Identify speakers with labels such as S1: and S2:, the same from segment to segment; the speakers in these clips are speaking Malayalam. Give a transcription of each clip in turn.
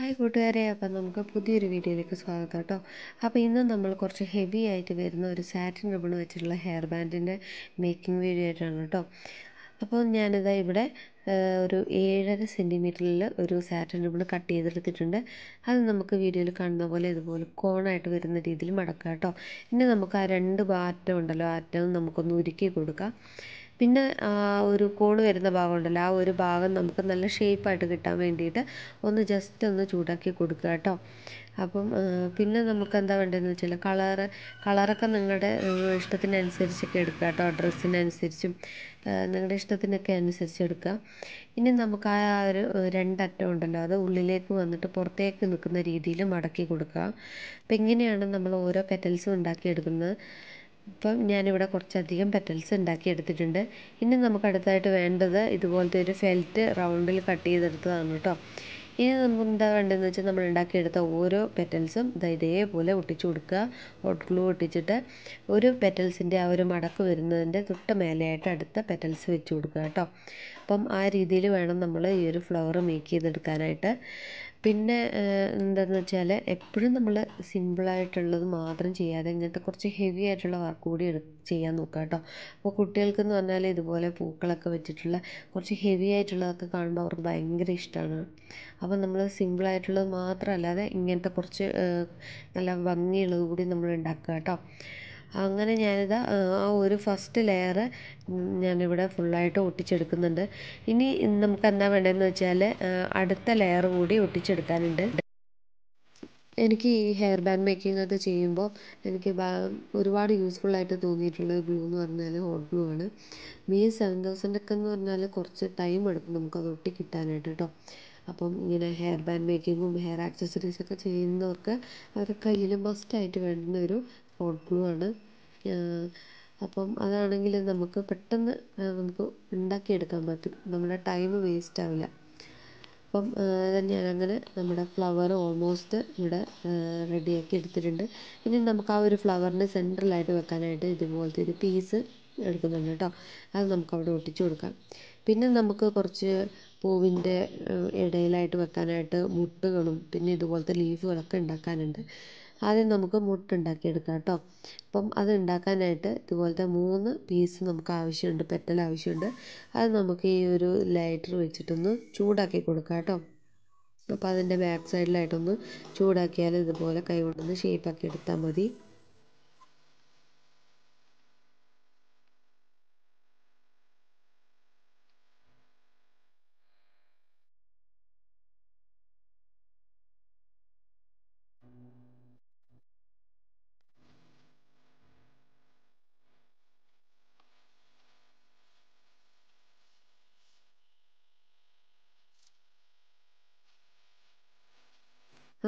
S1: ഹായ് കൂട്ടുകാരെ അപ്പം നമുക്ക് പുതിയൊരു വീഡിയോയിലേക്ക് സ്വാഗതം കേട്ടോ അപ്പോൾ ഇന്ന് നമ്മൾ കുറച്ച് ഹെവി ആയിട്ട് വരുന്ന ഒരു സാറ്റിൻ റിബൺ വെച്ചിട്ടുള്ള ഹെയർ ബാൻഡിൻ്റെ മേക്കിംഗ് വീഡിയോ ആയിട്ടാണ് കേട്ടോ അപ്പോൾ ഞാനിതാ ഇവിടെ ഒരു ഏഴര സെൻറ്റിമീറ്ററിൽ ഒരു സാറ്റിൻ റിബൺ കട്ട് ചെയ്തെടുത്തിട്ടുണ്ട് അത് നമുക്ക് വീഡിയോയിൽ കാണുന്ന പോലെ ഇതുപോലെ കോണായിട്ട് വരുന്ന രീതിയിൽ മടക്കാം കേട്ടോ ഇനി നമുക്ക് ആ രണ്ട് ബാറ്റം ഉണ്ടല്ലോ ആറ്റം നമുക്കൊന്ന് ഉരുക്കി കൊടുക്കാം പിന്നെ ആ ഒരു കോണ് വരുന്ന ഭാഗമുണ്ടല്ലോ ആ ഒരു ഭാഗം നമുക്ക് നല്ല ഷേപ്പ് ആയിട്ട് കിട്ടാൻ വേണ്ടിയിട്ട് ഒന്ന് ജസ്റ്റ് ഒന്ന് ചൂടാക്കി കൊടുക്കുക കേട്ടോ അപ്പം പിന്നെ നമുക്ക് എന്താ വേണ്ടതെന്ന് വെച്ചാൽ കളറ് കളറൊക്കെ നിങ്ങളുടെ ഇഷ്ടത്തിനനുസരിച്ചൊക്കെ എടുക്കുക കേട്ടോ ഡ്രസ്സിനനുസരിച്ചും നിങ്ങളുടെ ഇഷ്ടത്തിനൊക്കെ അനുസരിച്ച് എടുക്കുക ഇനി നമുക്ക് ആ ഒരു രണ്ടറ്റം ഉണ്ടല്ലോ അത് ഉള്ളിലേക്ക് വന്നിട്ട് പുറത്തേക്ക് നിൽക്കുന്ന രീതിയിൽ മടക്കി കൊടുക്കുക അപ്പം ഇങ്ങനെയാണ് നമ്മൾ ഓരോ പെറ്റൽസും ഉണ്ടാക്കിയെടുക്കുന്നത് ഇപ്പം ഞാനിവിടെ കുറച്ചധികം പെറ്റൽസ് ഉണ്ടാക്കിയെടുത്തിട്ടുണ്ട് ഇനി നമുക്ക് അടുത്തതായിട്ട് വേണ്ടത് ഇതുപോലത്തെ ഒരു ഫെൽറ്റ് റൗണ്ടിൽ കട്ട് ചെയ്തെടുത്തതാണ് കേട്ടോ ഇനി നമുക്ക് എന്താ വേണ്ടതെന്ന് വെച്ചാൽ നമ്മൾ ഉണ്ടാക്കിയെടുത്ത ഓരോ പെറ്റൽസും ഇതാ ഇതേപോലെ ഒട്ടിച്ചു കൊടുക്കുക ഹോട്ട് ഗ്ലൂ ഒട്ടിച്ചിട്ട് ഒരു പെറ്റൽസിൻ്റെ ആ ഒരു മടക്ക് വരുന്നതിൻ്റെ തൊട്ട് മേലെയായിട്ട് അടുത്ത പെറ്റൽസ് വെച്ച് കൊടുക്കുക കേട്ടോ അപ്പം ആ രീതിയിൽ വേണം നമ്മൾ ഈ ഒരു ഫ്ലവർ മേക്ക് ചെയ്തെടുക്കാനായിട്ട് പിന്നെ എന്താന്ന് വെച്ചാൽ എപ്പോഴും നമ്മൾ സിമ്പിളായിട്ടുള്ളത് മാത്രം ചെയ്യാതെ ഇങ്ങനത്തെ കുറച്ച് ഹെവി ആയിട്ടുള്ള വർക്ക് കൂടി ചെയ്യാൻ നോക്കുക കേട്ടോ അപ്പോൾ കുട്ടികൾക്കെന്ന് പറഞ്ഞാൽ ഇതുപോലെ പൂക്കളൊക്കെ വെച്ചിട്ടുള്ള കുറച്ച് ഹെവി ആയിട്ടുള്ളതൊക്കെ കാണുമ്പോൾ അവർക്ക് ഭയങ്കര ഇഷ്ടമാണ് അപ്പോൾ നമ്മൾ സിമ്പിളായിട്ടുള്ളത് മാത്രമല്ലാതെ ഇങ്ങനത്തെ കുറച്ച് നല്ല ഭംഗിയുള്ളത് കൂടി നമ്മൾ ഉണ്ടാക്കുക കേട്ടോ അങ്ങനെ ഞാനിത് ആ ഒരു ഫസ്റ്റ് ലെയറ് ഞാനിവിടെ ഫുള്ളായിട്ട് ഒട്ടിച്ചെടുക്കുന്നുണ്ട് ഇനി നമുക്ക് എന്താ വേണ്ടതെന്ന് വെച്ചാൽ അടുത്ത ലെയർ കൂടി ഒട്ടിച്ചെടുക്കാനുണ്ട് എനിക്ക് ഈ ഹെയർ ബാൻഡ് മേക്കിംഗ് ഒക്കെ ചെയ്യുമ്പോൾ എനിക്ക് ഒരുപാട് യൂസ്ഫുൾ ആയിട്ട് തോന്നിയിട്ടുള്ള ബ്ലൂ എന്ന് പറഞ്ഞാൽ ഹോട്ട് ബ്ലൂ ആണ് ബി എസ് സെവൻ തൗസൻഡ് ഒക്കെ എന്ന് പറഞ്ഞാൽ കുറച്ച് ടൈം എടുക്കും നമുക്ക് ഒട്ടി കിട്ടാനായിട്ട് കേട്ടോ അപ്പം ഇങ്ങനെ ഹെയർ ബാൻഡ് മേക്കിങ്ങും ഹെയർ ആക്സസറീസ് ഒക്കെ ചെയ്യുന്നവർക്ക് അവരുടെ കയ്യിൽ മസ്റ്റായിട്ട് വേണ്ടുന്ന ഒരു ഫോണുമാണ് അപ്പം അതാണെങ്കിൽ നമുക്ക് പെട്ടെന്ന് നമുക്ക് ഉണ്ടാക്കിയെടുക്കാൻ പറ്റും നമ്മുടെ ടൈം വേസ്റ്റ് ആവില്ല അപ്പം അങ്ങനെ നമ്മുടെ ഫ്ലവർ ഓൾമോസ്റ്റ് ഇവിടെ റെഡിയാക്കി എടുത്തിട്ടുണ്ട് ഇനി നമുക്ക് ആ ഒരു ഫ്ലവറിൻ്റെ സെൻറ്ററിലായിട്ട് വെക്കാനായിട്ട് ഇതുപോലത്തെ ഒരു പീസ് എടുക്കുന്നുണ്ട് കേട്ടോ അത് നമുക്ക് അവിടെ ഒട്ടിച്ചു കൊടുക്കാം പിന്നെ നമുക്ക് കുറച്ച് പൂവിൻ്റെ ഇടയിലായിട്ട് വെക്കാനായിട്ട് മുട്ടുകളും പിന്നെ ഇതുപോലത്തെ ലീഫുകളൊക്കെ ഉണ്ടാക്കാനുണ്ട് ആദ്യം നമുക്ക് എടുക്കാം കേട്ടോ അപ്പം അത് ഉണ്ടാക്കാനായിട്ട് ഇതുപോലത്തെ മൂന്ന് പീസ് നമുക്ക് ആവശ്യമുണ്ട് പെറ്റൽ ആവശ്യമുണ്ട് അത് നമുക്ക് ഈ ഒരു ലൈറ്റർ വെച്ചിട്ടൊന്ന് ചൂടാക്കി കൊടുക്കാം കേട്ടോ അപ്പോൾ അതിൻ്റെ ബാക്ക് സൈഡിലായിട്ടൊന്ന് ചൂടാക്കിയാൽ ഇതുപോലെ കൈ കൊണ്ടൊന്ന് ഷേപ്പാക്കി എടുത്താൽ മതി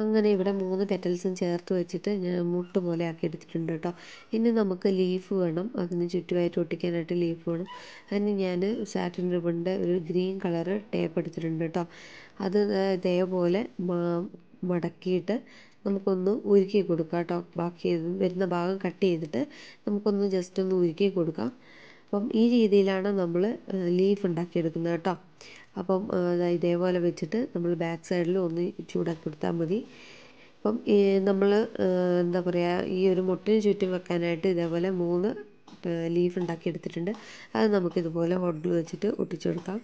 S1: അങ്ങനെ ഇവിടെ മൂന്ന് പെറ്റൽസും ചേർത്ത് വെച്ചിട്ട് ഞാൻ മുട്ട് പോലെ ആക്കി എടുത്തിട്ടുണ്ട് കേട്ടോ ഇനി നമുക്ക് ലീഫ് വേണം അതിന് ചുറ്റുമായിട്ട് ഒട്ടിക്കാനായിട്ട് ലീഫ് വേണം അതിന് ഞാൻ സാറ്റിൻ റിബണിൻ്റെ ഒരു ഗ്രീൻ കളറ് ടേപ്പ് എടുത്തിട്ടുണ്ട് കേട്ടോ അത് ഇതേപോലെ മടക്കിയിട്ട് നമുക്കൊന്ന് ഉരുക്കി കൊടുക്കാം കേട്ടോ ബാക്കി വരുന്ന ഭാഗം കട്ട് ചെയ്തിട്ട് നമുക്കൊന്ന് ജസ്റ്റ് ഒന്ന് ഉരുക്കി കൊടുക്കാം അപ്പം ഈ രീതിയിലാണ് നമ്മൾ ലീഫ് ഉണ്ടാക്കിയെടുക്കുന്നത് കേട്ടോ അപ്പം ഇതേപോലെ വെച്ചിട്ട് നമ്മൾ ബാക്ക് സൈഡിൽ ഒന്ന് ചൂടാക്കി കൊടുത്താൽ മതി അപ്പം നമ്മൾ എന്താ പറയുക ഈ ഒരു മുട്ടിന് ചുറ്റും വെക്കാനായിട്ട് ഇതേപോലെ മൂന്ന് ലീഫ് ഉണ്ടാക്കി എടുത്തിട്ടുണ്ട് അത് നമുക്കിതുപോലെ ഹോട്ട് ഗ്ലൂ വെച്ചിട്ട് ഒട്ടിച്ചു കൊടുക്കാം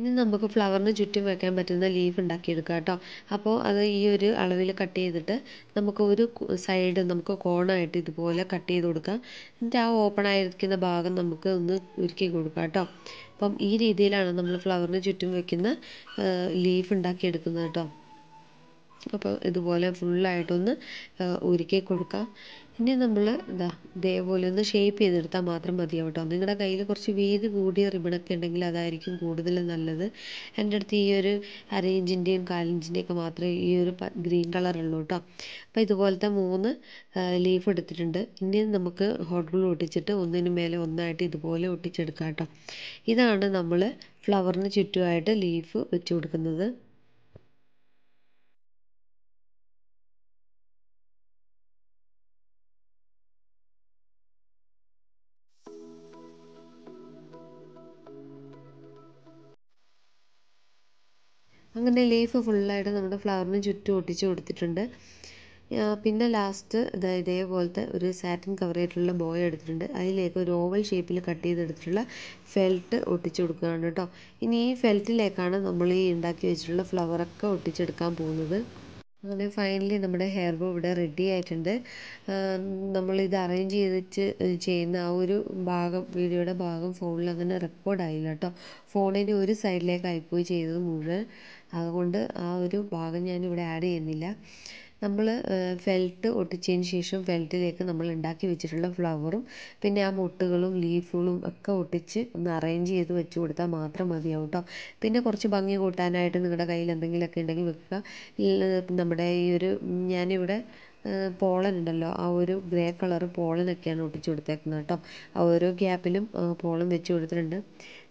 S1: ഇനി നമുക്ക് ഫ്ലവറിന് ചുറ്റും വെക്കാൻ പറ്റുന്ന ലീഫ് ഉണ്ടാക്കിയെടുക്കാം കേട്ടോ അപ്പോൾ അത് ഈ ഒരു അളവിൽ കട്ട് ചെയ്തിട്ട് നമുക്ക് ഒരു സൈഡ് നമുക്ക് കോണായിട്ട് ഇതുപോലെ കട്ട് ചെയ്ത് കൊടുക്കാം എന്നിട്ട് ആ ഓപ്പൺ ആയിരിക്കുന്ന ഭാഗം നമുക്ക് ഒന്ന് ഉരുക്കി കൊടുക്കാം കേട്ടോ അപ്പം ഈ രീതിയിലാണ് നമ്മൾ ഫ്ലവറിന് ചുറ്റും വെക്കുന്ന ലീഫ് ഉണ്ടാക്കിയെടുക്കുന്നത് കേട്ടോ അപ്പോൾ ഇതുപോലെ ഫുള്ളായിട്ടൊന്ന് ഉരുക്കി കൊടുക്കുക ഇനി നമ്മൾ എന്താ ഇതേപോലെ ഒന്ന് ഷേപ്പ് ചെയ്തെടുത്താൽ മാത്രം മതിയാവും കേട്ടോ നിങ്ങളുടെ കയ്യിൽ കുറച്ച് വീതി കൂടിയ റിബണൊക്കെ ഉണ്ടെങ്കിൽ അതായിരിക്കും കൂടുതൽ നല്ലത് എൻ്റെ അടുത്ത് ഈ ഒരു അര ഇഞ്ചിൻ്റെയും കാലിഞ്ചിൻ്റെയും ഒക്കെ മാത്രമേ ഈ ഒരു ഗ്രീൻ കളർ കേട്ടോ അപ്പോൾ ഇതുപോലത്തെ മൂന്ന് ലീഫ് എടുത്തിട്ടുണ്ട് ഇനി നമുക്ക് ഹോട്ട് ഗ്ലൂ ഒട്ടിച്ചിട്ട് ഒന്നിന് മേലെ ഒന്നായിട്ട് ഇതുപോലെ ഒട്ടിച്ചെടുക്കാം കേട്ടോ ഇതാണ് നമ്മൾ ഫ്ലവറിന് ചുറ്റുമായിട്ട് ലീഫ് വെച്ച് കൊടുക്കുന്നത് അതിൻ്റെ ലീഫ് ഫുള്ളായിട്ട് നമ്മുടെ ഫ്ലവറിന് ചുറ്റും ഒട്ടിച്ചു കൊടുത്തിട്ടുണ്ട് പിന്നെ ലാസ്റ്റ് ഇതാ ഇതേപോലത്തെ ഒരു സാറ്റിൻ കവർ ആയിട്ടുള്ള ബോയ എടുത്തിട്ടുണ്ട് അതിലേക്ക് ഒരു ഓവൽ ഷേപ്പിൽ കട്ട് ചെയ്തെടുത്തിട്ടുള്ള ഫെൽറ്റ് ഒട്ടിച്ചു കൊടുക്കുകയാണ് കേട്ടോ ഇനി ഈ ഫെൽറ്റിലേക്കാണ് നമ്മൾ ഈ ഉണ്ടാക്കി വെച്ചിട്ടുള്ള ഫ്ലവറൊക്കെ ഒട്ടിച്ചെടുക്കാൻ പോകുന്നത് അങ്ങനെ ഫൈനലി നമ്മുടെ ഹെയർ ബോ ഇവിടെ റെഡി ആയിട്ടുണ്ട് നമ്മളിത് അറേഞ്ച് ചെയ്തിട്ട് ചെയ്യുന്ന ആ ഒരു ഭാഗം വീഡിയോയുടെ ഭാഗം ഫോണിൽ അങ്ങനെ റെക്കോർഡ് ആയില്ല കേട്ടോ ഫോണിൻ്റെ ഒരു ആയിപ്പോയി ചെയ്തത് മുഴുവൻ അതുകൊണ്ട് ആ ഒരു ഭാഗം ഞാനിവിടെ ആഡ് ചെയ്യുന്നില്ല നമ്മൾ ഫെൽറ്റ് ഒട്ടിച്ചതിന് ശേഷം ഫെൽറ്റിലേക്ക് നമ്മൾ ഉണ്ടാക്കി വെച്ചിട്ടുള്ള ഫ്ലവറും പിന്നെ ആ മൊട്ടുകളും ലീഫുകളും ഒക്കെ ഒട്ടിച്ച് ഒന്ന് അറേഞ്ച് ചെയ്ത് വെച്ച് കൊടുത്താൽ മാത്രം മതിയാവും കേട്ടോ പിന്നെ കുറച്ച് ഭംഗി കൂട്ടാനായിട്ട് നിങ്ങളുടെ കയ്യിൽ എന്തെങ്കിലുമൊക്കെ ഉണ്ടെങ്കിൽ വെക്കുക നമ്മുടെ ഈ ഒരു ഞാനിവിടെ പോളൻ ഉണ്ടല്ലോ ആ ഒരു ഗ്രേ കളർ പോളനൊക്കെയാണ് ഒട്ടിച്ച് കൊടുത്തേക്കുന്നത് കേട്ടോ ആ ഓരോ ഗ്യാപ്പിലും പോളൻ വെച്ച് കൊടുത്തിട്ടുണ്ട്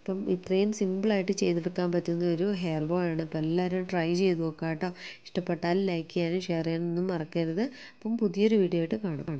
S1: അപ്പം ഇത്രയും സിമ്പിളായിട്ട് ചെയ്തെടുക്കാൻ പറ്റുന്ന ഒരു ഹെയർ ബോ ആണ് അപ്പം എല്ലാവരും ട്രൈ ചെയ്ത് നോക്കുക കേട്ടോ ഇഷ്ടപ്പെട്ടാൽ ലൈക്ക് ചെയ്യാനും ഷെയർ ഒന്നും മറക്കരുത് അപ്പം പുതിയൊരു വീഡിയോ ആയിട്ട് കാണാം